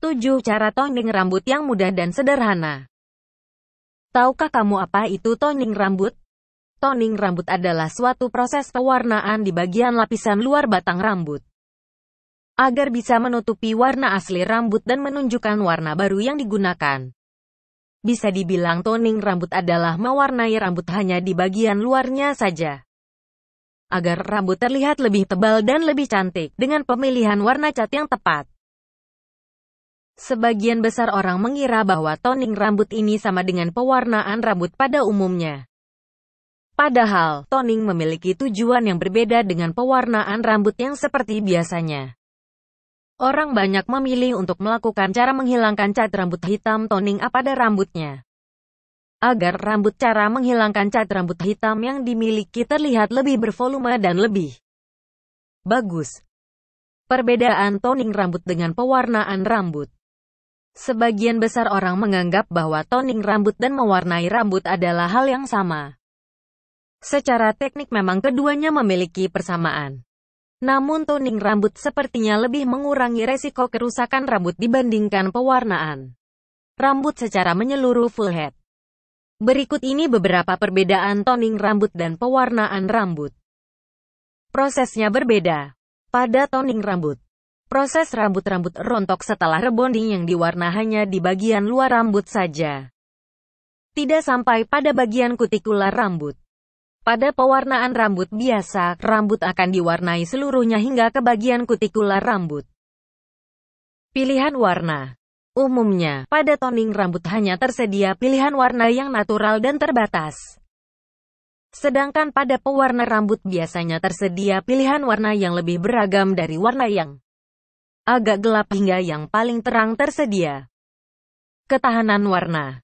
7. Cara toning rambut yang mudah dan sederhana. Tahukah kamu apa itu toning rambut? Toning rambut adalah suatu proses pewarnaan di bagian lapisan luar batang rambut. Agar bisa menutupi warna asli rambut dan menunjukkan warna baru yang digunakan. Bisa dibilang toning rambut adalah mewarnai rambut hanya di bagian luarnya saja. Agar rambut terlihat lebih tebal dan lebih cantik dengan pemilihan warna cat yang tepat. Sebagian besar orang mengira bahwa toning rambut ini sama dengan pewarnaan rambut pada umumnya. Padahal, toning memiliki tujuan yang berbeda dengan pewarnaan rambut yang seperti biasanya. Orang banyak memilih untuk melakukan cara menghilangkan cat rambut hitam toning pada rambutnya. Agar rambut cara menghilangkan cat rambut hitam yang dimiliki terlihat lebih bervolume dan lebih bagus. Perbedaan toning rambut dengan pewarnaan rambut Sebagian besar orang menganggap bahwa toning rambut dan mewarnai rambut adalah hal yang sama. Secara teknik memang keduanya memiliki persamaan. Namun toning rambut sepertinya lebih mengurangi resiko kerusakan rambut dibandingkan pewarnaan rambut secara menyeluruh full head. Berikut ini beberapa perbedaan toning rambut dan pewarnaan rambut. Prosesnya berbeda. Pada toning rambut, Proses rambut-rambut rontok setelah rebonding yang diwarna hanya di bagian luar rambut saja. Tidak sampai pada bagian kutikula rambut. Pada pewarnaan rambut biasa, rambut akan diwarnai seluruhnya hingga ke bagian kutikula rambut. Pilihan warna Umumnya, pada toning rambut hanya tersedia pilihan warna yang natural dan terbatas. Sedangkan pada pewarna rambut biasanya tersedia pilihan warna yang lebih beragam dari warna yang agak gelap hingga yang paling terang tersedia. Ketahanan warna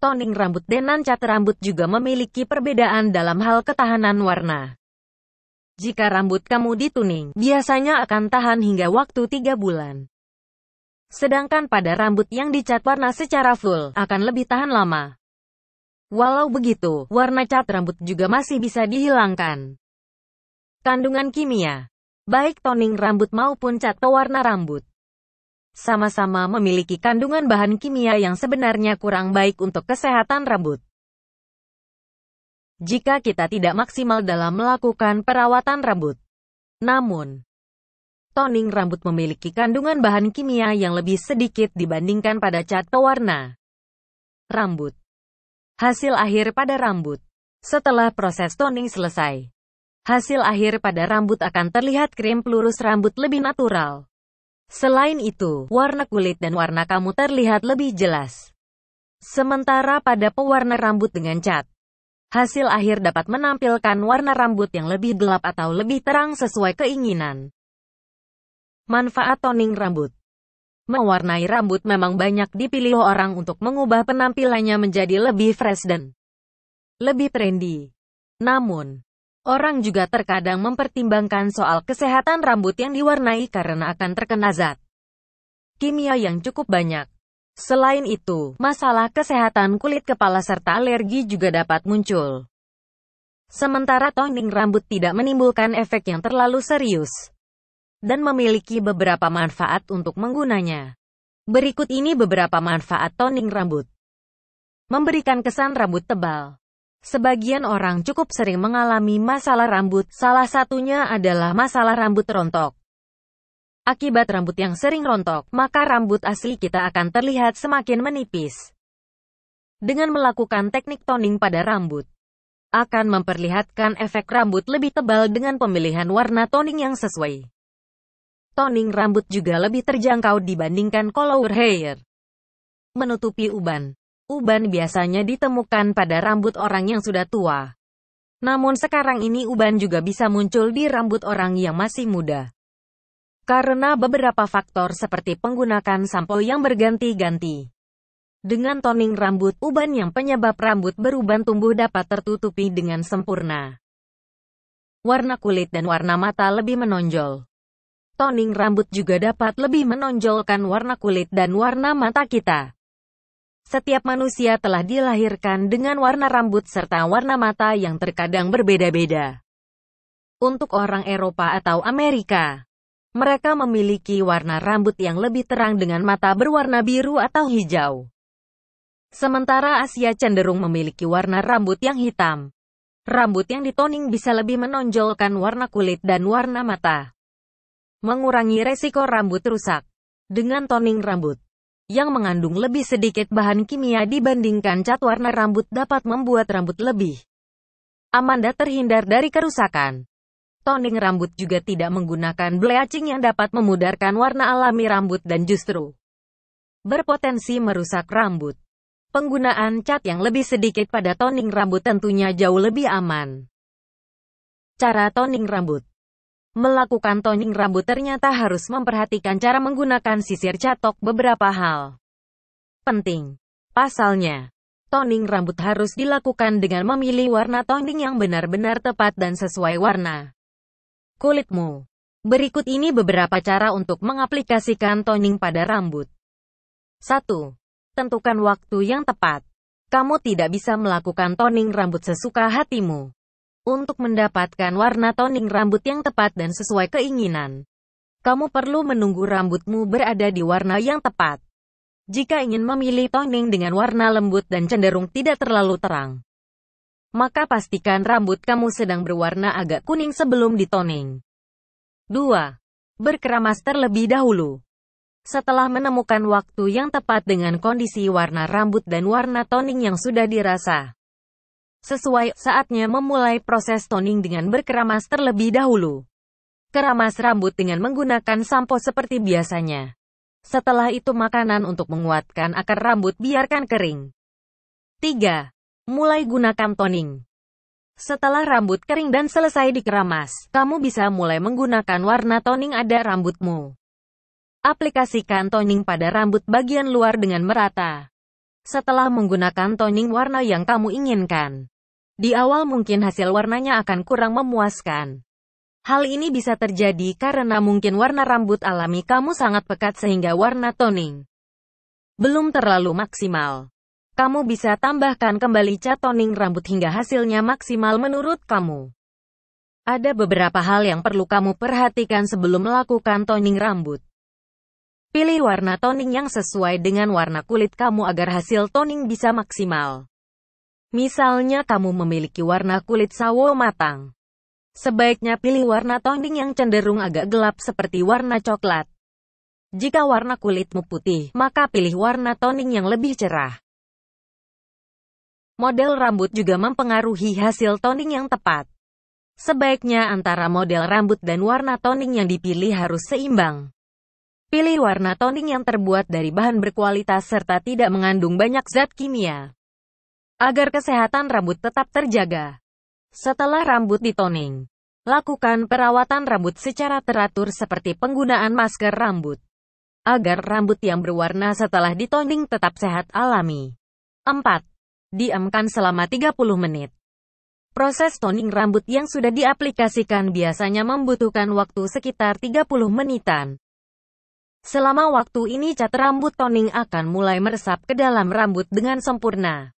Toning rambut dan cat rambut juga memiliki perbedaan dalam hal ketahanan warna. Jika rambut kamu dituning, biasanya akan tahan hingga waktu 3 bulan. Sedangkan pada rambut yang dicat warna secara full, akan lebih tahan lama. Walau begitu, warna cat rambut juga masih bisa dihilangkan. Kandungan kimia baik toning rambut maupun cat pewarna rambut. Sama-sama memiliki kandungan bahan kimia yang sebenarnya kurang baik untuk kesehatan rambut. Jika kita tidak maksimal dalam melakukan perawatan rambut. Namun, toning rambut memiliki kandungan bahan kimia yang lebih sedikit dibandingkan pada cat pewarna rambut. Hasil akhir pada rambut. Setelah proses toning selesai, Hasil akhir pada rambut akan terlihat krim pelurus rambut lebih natural. Selain itu, warna kulit dan warna kamu terlihat lebih jelas. Sementara pada pewarna rambut dengan cat, hasil akhir dapat menampilkan warna rambut yang lebih gelap atau lebih terang sesuai keinginan. Manfaat toning rambut Mewarnai rambut memang banyak dipilih orang untuk mengubah penampilannya menjadi lebih fresh dan lebih trendy. Namun, Orang juga terkadang mempertimbangkan soal kesehatan rambut yang diwarnai karena akan terkena zat kimia yang cukup banyak. Selain itu, masalah kesehatan kulit kepala serta alergi juga dapat muncul. Sementara toning rambut tidak menimbulkan efek yang terlalu serius dan memiliki beberapa manfaat untuk menggunanya. Berikut ini beberapa manfaat toning rambut. Memberikan kesan rambut tebal. Sebagian orang cukup sering mengalami masalah rambut, salah satunya adalah masalah rambut rontok. Akibat rambut yang sering rontok, maka rambut asli kita akan terlihat semakin menipis. Dengan melakukan teknik toning pada rambut, akan memperlihatkan efek rambut lebih tebal dengan pemilihan warna toning yang sesuai. Toning rambut juga lebih terjangkau dibandingkan color hair. Menutupi uban Uban biasanya ditemukan pada rambut orang yang sudah tua. Namun sekarang ini uban juga bisa muncul di rambut orang yang masih muda. Karena beberapa faktor seperti penggunaan sampo yang berganti-ganti. Dengan toning rambut, uban yang penyebab rambut beruban tumbuh dapat tertutupi dengan sempurna. Warna kulit dan warna mata lebih menonjol. Toning rambut juga dapat lebih menonjolkan warna kulit dan warna mata kita. Setiap manusia telah dilahirkan dengan warna rambut serta warna mata yang terkadang berbeda-beda. Untuk orang Eropa atau Amerika, mereka memiliki warna rambut yang lebih terang dengan mata berwarna biru atau hijau. Sementara Asia cenderung memiliki warna rambut yang hitam. Rambut yang ditoning bisa lebih menonjolkan warna kulit dan warna mata. Mengurangi resiko rambut rusak dengan toning rambut yang mengandung lebih sedikit bahan kimia dibandingkan cat warna rambut dapat membuat rambut lebih aman Amanda terhindar dari kerusakan. Toning rambut juga tidak menggunakan bleaching yang dapat memudarkan warna alami rambut dan justru berpotensi merusak rambut. Penggunaan cat yang lebih sedikit pada toning rambut tentunya jauh lebih aman. Cara toning rambut Melakukan toning rambut ternyata harus memperhatikan cara menggunakan sisir catok beberapa hal penting. Pasalnya, toning rambut harus dilakukan dengan memilih warna toning yang benar-benar tepat dan sesuai warna kulitmu. Berikut ini beberapa cara untuk mengaplikasikan toning pada rambut. 1. Tentukan waktu yang tepat. Kamu tidak bisa melakukan toning rambut sesuka hatimu. Untuk mendapatkan warna toning rambut yang tepat dan sesuai keinginan, kamu perlu menunggu rambutmu berada di warna yang tepat. Jika ingin memilih toning dengan warna lembut dan cenderung tidak terlalu terang, maka pastikan rambut kamu sedang berwarna agak kuning sebelum ditoning. 2. Berkeramas terlebih dahulu. Setelah menemukan waktu yang tepat dengan kondisi warna rambut dan warna toning yang sudah dirasa, Sesuai, saatnya memulai proses toning dengan berkeramas terlebih dahulu. Keramas rambut dengan menggunakan sampo seperti biasanya. Setelah itu makanan untuk menguatkan akar rambut biarkan kering. 3. Mulai gunakan toning. Setelah rambut kering dan selesai dikeramas, kamu bisa mulai menggunakan warna toning ada rambutmu. Aplikasikan toning pada rambut bagian luar dengan merata setelah menggunakan toning warna yang kamu inginkan. Di awal mungkin hasil warnanya akan kurang memuaskan. Hal ini bisa terjadi karena mungkin warna rambut alami kamu sangat pekat sehingga warna toning belum terlalu maksimal. Kamu bisa tambahkan kembali cat toning rambut hingga hasilnya maksimal menurut kamu. Ada beberapa hal yang perlu kamu perhatikan sebelum melakukan toning rambut. Pilih warna toning yang sesuai dengan warna kulit kamu agar hasil toning bisa maksimal. Misalnya kamu memiliki warna kulit sawo matang. Sebaiknya pilih warna toning yang cenderung agak gelap seperti warna coklat. Jika warna kulitmu putih, maka pilih warna toning yang lebih cerah. Model rambut juga mempengaruhi hasil toning yang tepat. Sebaiknya antara model rambut dan warna toning yang dipilih harus seimbang. Pilih warna toning yang terbuat dari bahan berkualitas serta tidak mengandung banyak zat kimia agar kesehatan rambut tetap terjaga. Setelah rambut ditoning, lakukan perawatan rambut secara teratur seperti penggunaan masker rambut. Agar rambut yang berwarna setelah ditoning tetap sehat alami. 4. Diamkan selama 30 menit. Proses toning rambut yang sudah diaplikasikan biasanya membutuhkan waktu sekitar 30 menitan. Selama waktu ini cat rambut toning akan mulai meresap ke dalam rambut dengan sempurna.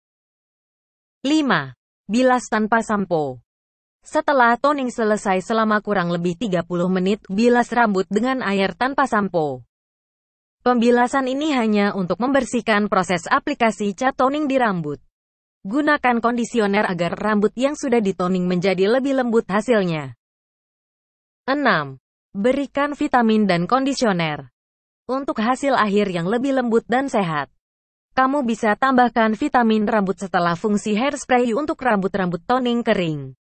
5. Bilas tanpa sampo. Setelah toning selesai selama kurang lebih 30 menit, bilas rambut dengan air tanpa sampo. Pembilasan ini hanya untuk membersihkan proses aplikasi cat toning di rambut. Gunakan kondisioner agar rambut yang sudah ditoning menjadi lebih lembut hasilnya. 6. Berikan vitamin dan kondisioner. Untuk hasil akhir yang lebih lembut dan sehat. Kamu bisa tambahkan vitamin rambut setelah fungsi hairspray untuk rambut-rambut toning kering.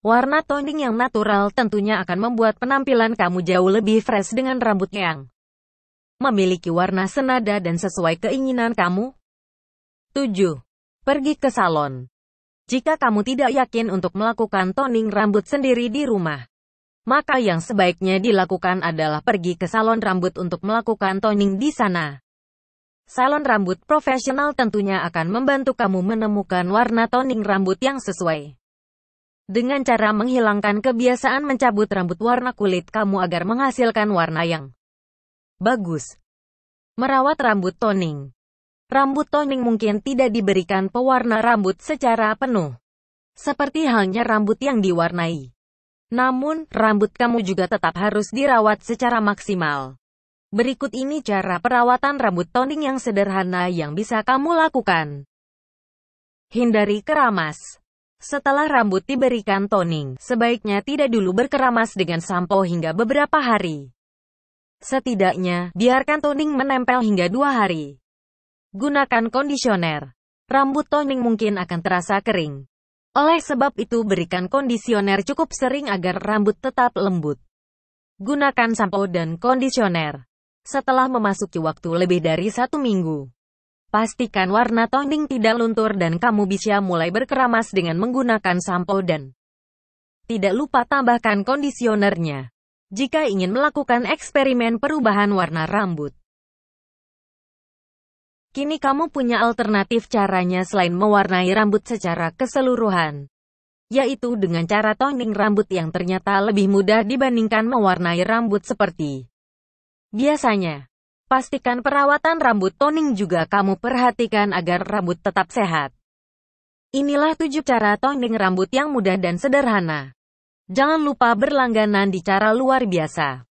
Warna toning yang natural tentunya akan membuat penampilan kamu jauh lebih fresh dengan rambut yang memiliki warna senada dan sesuai keinginan kamu. 7. Pergi ke salon. Jika kamu tidak yakin untuk melakukan toning rambut sendiri di rumah, maka yang sebaiknya dilakukan adalah pergi ke salon rambut untuk melakukan toning di sana. Salon rambut profesional tentunya akan membantu kamu menemukan warna toning rambut yang sesuai. Dengan cara menghilangkan kebiasaan mencabut rambut warna kulit kamu agar menghasilkan warna yang bagus. Merawat rambut toning Rambut toning mungkin tidak diberikan pewarna rambut secara penuh. Seperti halnya rambut yang diwarnai. Namun, rambut kamu juga tetap harus dirawat secara maksimal. Berikut ini cara perawatan rambut toning yang sederhana yang bisa kamu lakukan. Hindari keramas. Setelah rambut diberikan toning, sebaiknya tidak dulu berkeramas dengan sampo hingga beberapa hari. Setidaknya, biarkan toning menempel hingga dua hari. Gunakan kondisioner. Rambut toning mungkin akan terasa kering. Oleh sebab itu, berikan kondisioner cukup sering agar rambut tetap lembut. Gunakan sampo dan kondisioner. Setelah memasuki waktu lebih dari satu minggu, pastikan warna toning tidak luntur dan kamu bisa mulai berkeramas dengan menggunakan sampo dan tidak lupa tambahkan kondisionernya. Jika ingin melakukan eksperimen perubahan warna rambut, kini kamu punya alternatif caranya selain mewarnai rambut secara keseluruhan, yaitu dengan cara toning rambut yang ternyata lebih mudah dibandingkan mewarnai rambut seperti Biasanya, pastikan perawatan rambut toning juga kamu perhatikan agar rambut tetap sehat. Inilah tujuh cara toning rambut yang mudah dan sederhana. Jangan lupa berlangganan di cara luar biasa.